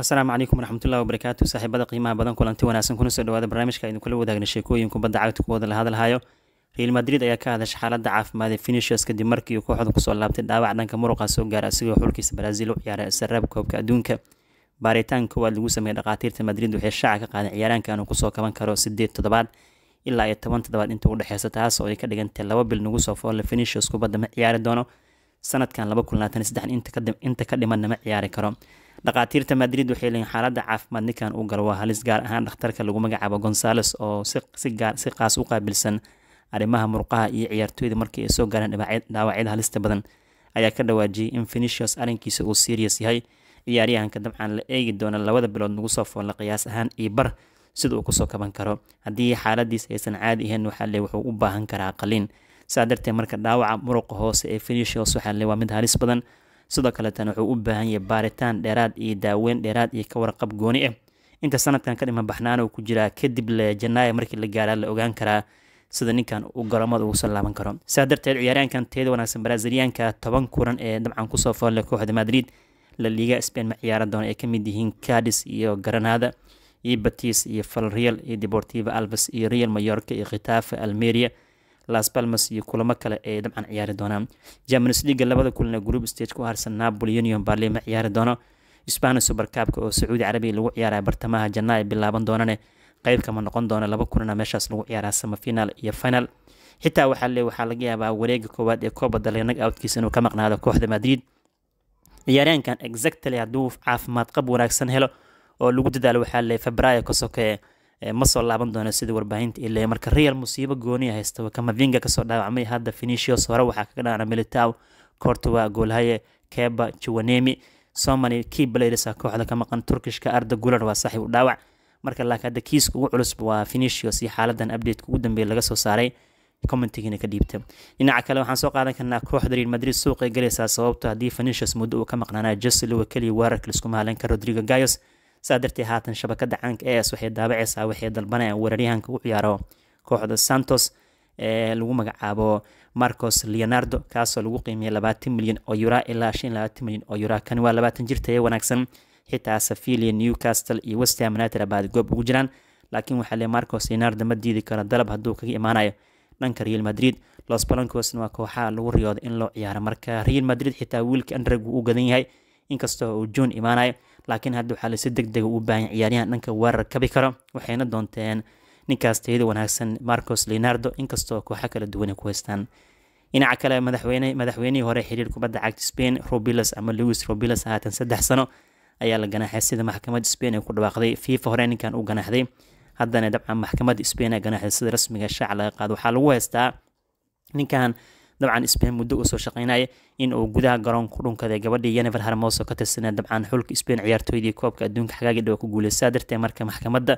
asalaamu calaykum waraxmatullahi wabarakaatu saaxiibada qiimaha badan kulanti wanaagsan kuna soo dhawaada barnaamijka aynu kula wadaagna sheekooyin kubadda cagta kuwada la hadalhayo real madrid ayaa ka hadasha xaaladda caafimaad ee finishers kadib markii uu kooxda kusoo laabtay dhaawac dhanka muruqa soo gaara asigoo xulkiisa baraasiil u ciyaaray sarraab koobka adduunka baaritaan koowaad lagu sameeyey dhakhaatiirta madrid waxay shaaca ka qaadeen ciyaaraankan uu kusoo kaban karo sideed toddobaad ilaa iyo toban toddobaad inta u dhexeysa taas oo ay ka dhigantay laba bil nagu soo foolle finishers kubadda ma ciyaari doono sanadkan laba kun labaatan saddex inta ka dhimanna ma ciyaari karo dhakhaatiirta madrid waxay leeyiin xaaladda caafimaad ninkan u galo waa halis gaar ahaan dhakhtarka lagu magacaabo gonsaales oo si qaas u qaabilsan arrimaha murqaha iyo ciyaartooyda markii ay soo gaareen dhaawacyada halista badan ayaa ka dhawaajiyay in finishers arrinkiisa uu serious yahay ciyaaryahanka dabcan la eegi doona labada bilood nagu soo foolla qiyaas ahaan iyo bar sida uu kusoo kaban karo haddii xaaladiis aysan caadi ahayn waxaale wuxuu u baahan karaa qaliin saa darteed marka dhaawaca muruqa hoose ee finishers waxaale waa mid halis badan sidoo kaleetan wuxuu u baahan yahay baaritaan dheeraad iyo daaweyn dheeraad iyo ka warqab gooni ah inta sanadkan ka dhima baxnaan uu ku jiraa kadib janaayo markii la gaaraa la ogaan karaa sida ninkan uu goromada laaban karo saa darteed ciyaaryaankan teeda wanaagsan braziliyaanka toban kuran ee dabcan kusoo foolle kooxda madrid la liiga spain ma ciyaaran doona ay ka mid yihiin cadis iyo garanada iyo batis iyo falreal iyo deportiva albas iyo real mayorka iyo khitaafa almeria las palmas iyo kulamo kale ay dabcan ciyaari doonaan germanis liga labada kulan ee group stage ku harsan napoli union barlima ciyaari doono spanish supercabka oo sacuudi carabiya lagu ciyaaraya bartamaha janaa ay bilaaban doonane qayb kama noqon doona laba kulana meeshaas lagu ciyaaraa semifinal iyo final xitaa waxaa le waxaa laga yaabaa wareega koowaad ee kooba dalinag outkiisa inuu ka maqnaado kooxda madrid ciyaaryaankan exactly hadduu caafimaad qab wanaagsan helo oo lagu dadaalo waxaa le febraayo ka sokeeye ma soo laaban doona sida warbaahinta ilaa marka real musiibo gooniya ah haysta kamavinga kasoo dhaawacmay hadda finicios hore waxaa kaga dhaana militao cortua goolhaye keba juwanemi somali key bladers kooxda ka maqan turkishka arda gular waa saaxiib u dhaawac marka laakiin hadda kiiska ugu culus waa finicios iyo xaaladan updateka ugu dambeeya laga soo saaray commentigiina ka dhiibta dhinaca kale waxaan soo qaadan karnaa kooxda real madrid suuqay galaysaa sababto ah haddii finicios muddo uu ka maqnaanaa jesse luwa keliya weerarka liskuma halan rodrigo gayos saa darteed haatan shabakada caanka es waxay daabaceysaa waxay dalbanayaan weeraryahanka u ciyaaro kooxda santos ee lagu magacaabo marcos leonardo kaasoo lagu qiimiyay labaatan milyan oo yura ilaa shan labaatan milyan oo yura kani waa labaatan jirta wanaagsan xitaa safilia newcastle iyo westham united abaad goob ugu jiraan laakiin waxaa lee marcos leonardo ma diidi karo dalab hadduu kaga imaanayo dhanka real madrid los balancosna waa kooxaa lagu riyooda in loo ciyaaro marka real madrid xitaa wiilka andreg wuu gadan yahay inkastoo uu juun imaanayo laakiin hadda waxaa lasi deg dega baahanya ciyaaryahan dhanka weerar kabi karo waxayna doonteen ninkaas tayada wanaagsan marcos leonardo inkastoo kooxo kala duwan ay ku haystaan dhinaca kale madaxweyne madaxweynihii hore xiriir kubadda cagta spain robilas ama louis robilas haatan saddex sano ayaa la ganaaxay sida maxkamad spain ay ku dhawaaqday fifa hore ninkan u ganaaxday haddana dabcan maxkamadda spain ee ganaaxday sida rasmiga shaaca laga qaado waxaa lagu haystaa ninkan dabcan sbain muddo uu soo shaqeynaya in uu gudaha garoonku dhunkaday gabadhii yennifer harmoso ka tirsana dabcan xulka spain ciyaartooydii koobka adduunka xagaagii dhawa ku guuleysaa dartee marka maxkamadda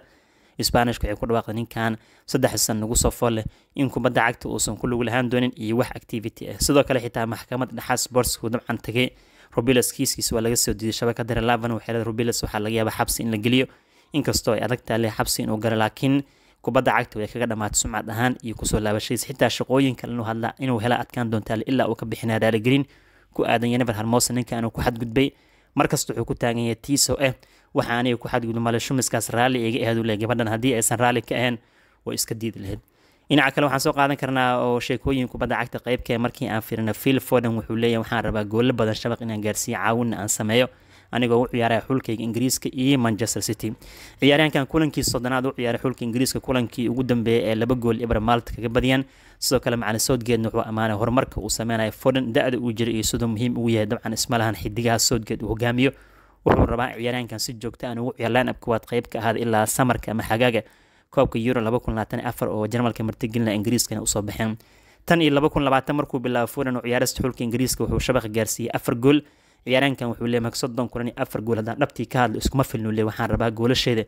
sbaanishka waxay ku dhawaaqday ninkan saddex san ugu soo fool in kubadda cagta uusan ku lagu lahaan doonin iyo wax activity ah sidoo kale xitaa maxkamadda dhexaad sportsku dabcan tagay rubiles kiiskiis waa laga soo diiday shabakada relavan waxay leedahay rubiles waxaa laga yaabaa xabsi in la geliyo inkastoo ay adag taale xabsi inuu garo laakiin kubadda cagta way kaga dhammaatay sumcad ahaan iyo kusoo laabashadiisa xitaa shaqooyin kale inuu hadla inuu hela adkaan doontaale ilaa uu ka bixinaa raaligelin ku aadan yenever harmosa ninka aanu ku xadgudbay markasta wuxuu ku taagan yahay tiiso eh waxa aniga ku xadgudba male shumiskaas raalli iga ahaadu le gabadhan haddii aysan raalli ka ahayn way iska diidi lahayd dhinaca kale waxaan soo qaadan karnaa oo sheekooyin kubadda cagta qeybka ah markii aan firina phil foden wuxuu leeyahy waxaan rabaa goolle badan shabaq inaan gaarsiiyo caawinna aan sameeyo anigoo u ciyaaraya xulkayga ingiriiska iyo manchester city ciyaaryahankan kulankii soddonaad u ciyaaray xulka ingiriiska kulankii ugu dambeeyay ee laba gool ibra maalta kaga badiyaan sidoo kale macalin soudgeed wuxuu ammaanay horumarka uu sameynaya foden da-da uu jiray iyo siduu muhiim ugu yahay dabcan ismalahan xidigaha soudgeed uu hogaamiyo wuxuu rabaa ciyaaryahankan si joogto aan ah ugu ciyaar line-up kuwaad ka ahaada ilaa samarka ama xagaaga koobka euro laba kun labaatan afar oo jarmalka martigelinla ingiriiskana usoo baxeen tan iyo laba kun labaatan markuu bilaabo foden oo ciyaarista xulka ingiriiska wuxuu shabaqa gaarsiiyey afar gool ciyaarankan wuxuu le soddon kulan afar gool haddaan dhabtii ka hadlo iskuma filno le waxaan rabaa goolasheeda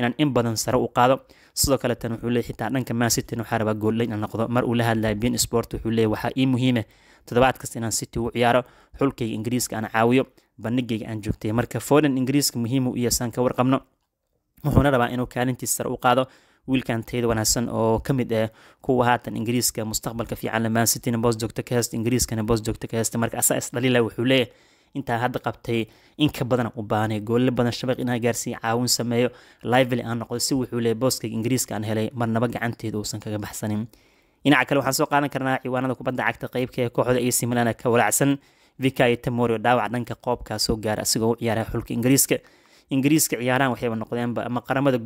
inaan in badan sare u qaado sidoo kaletan wuxuu le xitaa dhanka mancity waxaan rabaa goolle inaan noqdo mar uu la hadlaya bien sport wuxuu le waxaa ii muhiima toddobaad kasta inaan city u ciyaaro xulkayga ingiriiska aan caawiyo bandhigayga aan joogtay marka foden ingiriiska muhiimu iyasaan ka warqabno wuxuuna rabaa inuu kaalintiis sare u qaado wiilkan tayada wanaagsan oo kamid ah kuwa haatan ingiriiska mustaqbalka fiican le mancityna boos joogto ka heesta ingiriiskana boos joogto ka heesta marka asaa isdhaliila ah wuxuu leeyahay intaa hadda qabtay inka badan u baahnay goolle badan shabaq inaa gaarsiiya caawin sameeyo lively aan noqdo si wuxuu leeyay booskayga ingiriiska aan helay marnaba gacanteeda uusan kaga baxsanin dhinaca kale waxaan soo qaadan karnaa ciwaanada kubadda cagta qeybka ee kooxda ac milan ka walaacsan vika tamorio dhaawac dhanka qoobkaa gaara isagoo u ciyaara xulka ingiriiska ingiriiska ciyaarahan waxayba noqdeenba ama qaramada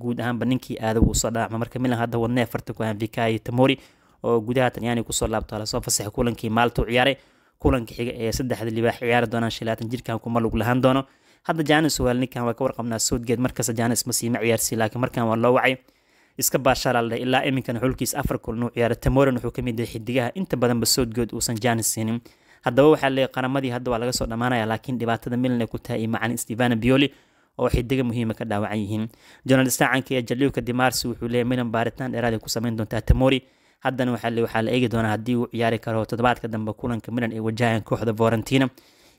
guud ahaanba ninkii aada uu soo dhaacma marka milan hadda wadnee farta ku ahaan vika tamori oo gudaha talyaaniga kusoo laabto lasoo fasaxay kulankii maalta u ciyaaray kulanka xiga ee saddexda libaax ciyaari doonaan shilaatan jirkan kuma lug lahaan doono hadda janis waal ninkan waa ka warqabnaa soodgeed markasta janis masiima ciyaarsi laakiin markan waa loo wacay iska baashaalaaldhe ilaa iminkan xulkiis afar kulnuu ciyaaray tamoran wuxuu kamid yahay xidigaha inta badanba soodgood uusan janis siinin haddaba waxaa leeyahy qaramadii hadda waa laga soo dhammaanaya laakiin dhibaatada milan ay ku tahay iyo macalin stevana bioli oo xidiga muhiima ka dhaawacan yihiin jonalista canka ee jaliwka dimarsi wuxuu leeyahy milan baaritaan dheeraad ay ku samayn doontaa tamori haddana waxaa la eegi doonaa haddii uu ciyaari karo toddobaadka dambe kulanka milan ee wajahan kooxda vorentina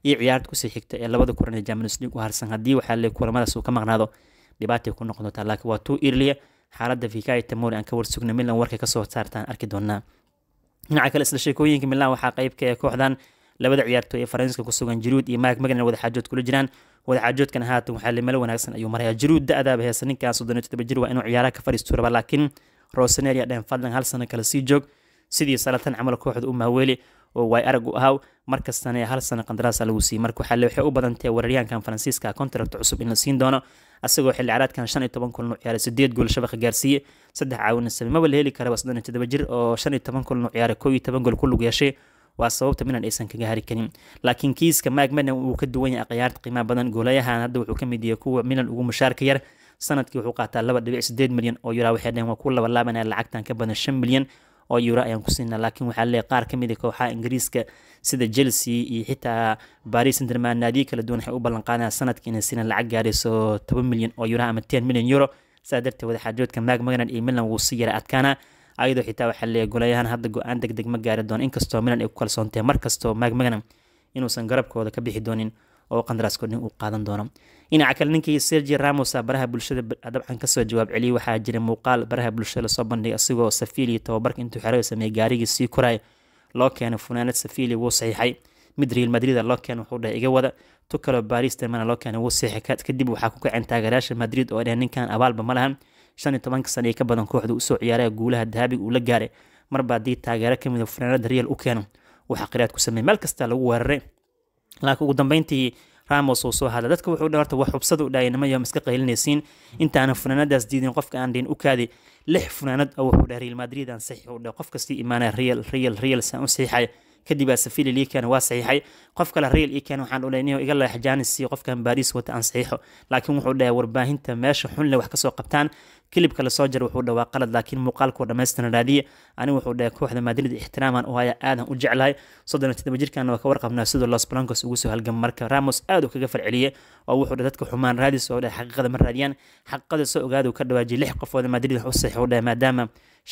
iyo ciyaarta kusii xigta ee labada kuran ee champions league u harsan haddii waxaa la kulamadaas uu ka maqnaado dhibaatay ku noqon doontaa laakiin waa tuu irliya ah. xaaladda vikay tamori aan ka warsugna milan warkay kasoo saartaan arki doonaa dhinaca kale isla sheekooyinka milan waxaa qaybka ah ee kooxdan labada ciyaartooy ee faransiiska ku jiruud iyo maag magna wadaxaajood kula jiraan wadaxaajoodkan haatan waxaa limalo wanaagsan ayuu maraya jiruud da-daaba heesa ninkaas soddon iyo todoba jir waa inuu ciyaaraha ka fadhiisto raba laakiin roseneria dhen fadlan hal sano kale sii joog sidii salatan camal kooxda u mahweeli oo way arag u ahaw markastana hal sano qandaraasa lagu siiyey marka waxaa waxay u badantay weeraryahankan faransiiska kontarakt cusub in la siin doono asagoo xilli caraadkan shan iyo toban kulan u ciyaaray sideed gool shabaqa gaarsiiyey saddex caawina samey maba la heli kara soddon iyo toddoba jir oo shan iyo toban kulan u ciyaaray koo iyo toban gool ku lug yeeshay waa sababta milan aysan kaga hari karin laakiin kiiska mag madam ka duwan yahay akhyaarta qiimaha badan goolayahan hadda wuxuu ka mid yahay kuwa milan ugu mushaarka yar sanadkii wuxuu qaataa laba dhibic sideed milyan oo yura waxay dhaheen waa ku laba lacagtan ka badan shan milyan oo euro ayaan ku siinaa laakiin waxaa leeyahay qaar ka mid a ah kooxaha ingiriiska sida chelsea iyo xitaa paris interman naadiyo kala duwan waxay u ballan sanadkii inay siinaan lacag gaarayso toban milyan oo euro ama ten milyan euro sidaa darteed wadaxaajoodka maag magaran iyo milan wuu si yara adkaana ayadoo xitaa waxaa leeyahay golayahan hadda go-aan deg deg ma gaari doono inkastoo milan ay ku kalsoon markastoo maag magaran inuusan garabkooda ka bixi doonin oo qandaraaskoo dhan uu qaadan doono dhinaca kale ninkii sergi ramos baraha bulshada dabcan kasoo jawaab celiyey waxaa jira muuqaal baraha bulshada lasoo bandhigay isagoo safili tababarka intuu xerada sameeyey gaarigii sii koraya loo keenay funaanad safili wuu saxiixay mid real madrid loo keena wuxuu dhahay iga wada tu kaloo baris termana loo keenay wuu saxiixay kadib waxaa ku kaceen taageerayaasha madrid oo dhahay ninkan abaalba ma lahan shan iyo tobanka sano ee ka badan kooxda usoo ciyaaray guulaha dahabiga uu la gaaray marba haddii taageero ka mid a funaanada real u keeno waxaa qiraad ku sameeyey meel kasta lagu weeraray laakiin ugu dambeyntii ramos uu soo hadla dadka wuxuu dha horta wax hubsada u dhaayanimaya ma iska qaylinaysiin intaana funaanadaas diidin qofka aan dhihin u kaadi lix funaanad oo wuxuu dhaha real madrid aan saxiix u dhah qof kastii real real real saan u saxiixaya kadib asafili lii keena waa saxiixay qof kale real ii keena waxaan odhay iga leex qofkan baariis wata aan saxiixo laakiin wuxuu dhahay warbaahinta meesha xun wax kasoo qabtaan كلبك لسوجر وحو دوا قلد لكن مقالك ودمستنا رادية أنا وحو دا كوحدة مدينة احتراما وهاي آدم وجعلها صدنا تدبجير كان وكورقبنا سيدو لاس بلانكوس وقوسو هالقمركا راموس آدو كغفر عليا ووحو دا تدكو حمان راديس ودا حققada من راديان حققada سو ogaado ka dhawaaji lix qof oo Madrid wuxuu saxiixay maadaama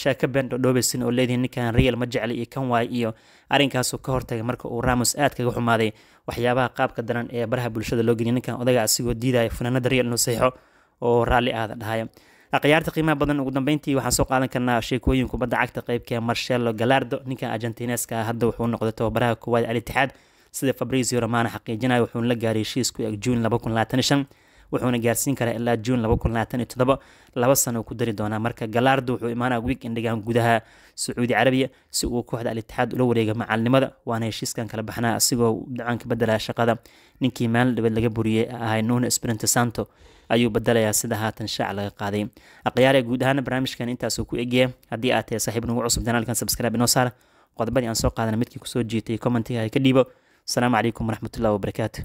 shaaka been dhoobeysin oo leedahay ninkan Real ma jecel iyo kan waay iyo arrinkaas oo ka hortagay marka uu Ramos aad kaga xumaaday waxyaabaha qaabka daran ee baraha bulshada loo geliyay ninkan odaga asigoo diidaya fanaanada Real inuu saxiixo oo raali aad dhahayo akhyaarta qiimaha badan ugu dambeyntii waxaan soo qaadan karnaa sheekooyin kubadda cagta qeybka marshelo galardo ninka argentineska ah hadda wuxuu noqday tobabaraha koowaad al itixaad sida fabrizio romano xaqiijinaya wuxuuna la gaaray heshiis ku eg juun wuxuuna gaarsiin karaa ilaa juun laba sano ku dari doonaa marka galaardo wuxuu imaanaa wiig indhigan gudaha sacuudi carabiya si uu kooxda al ula wareega macalnimada waana heshiiskan kala baxnaa asigoo dhacaanka badelaa shaqada ninkii maalin dhabeed laga buriyey ahay nuuna sprinte santo ayuu badalayaa sida haatan shaac laga qaaday akhyaare guud ahaana barnaamijkan intaasuu ku egya haddii aad tahay saaxiib nagu cusub janaalkan sabscribe inoo saara qodobadii aan soo qaadana midkii kusoo jiitay commentiga ka dhiibo asalaamu calaykum waraxmatullahi wabarakaatu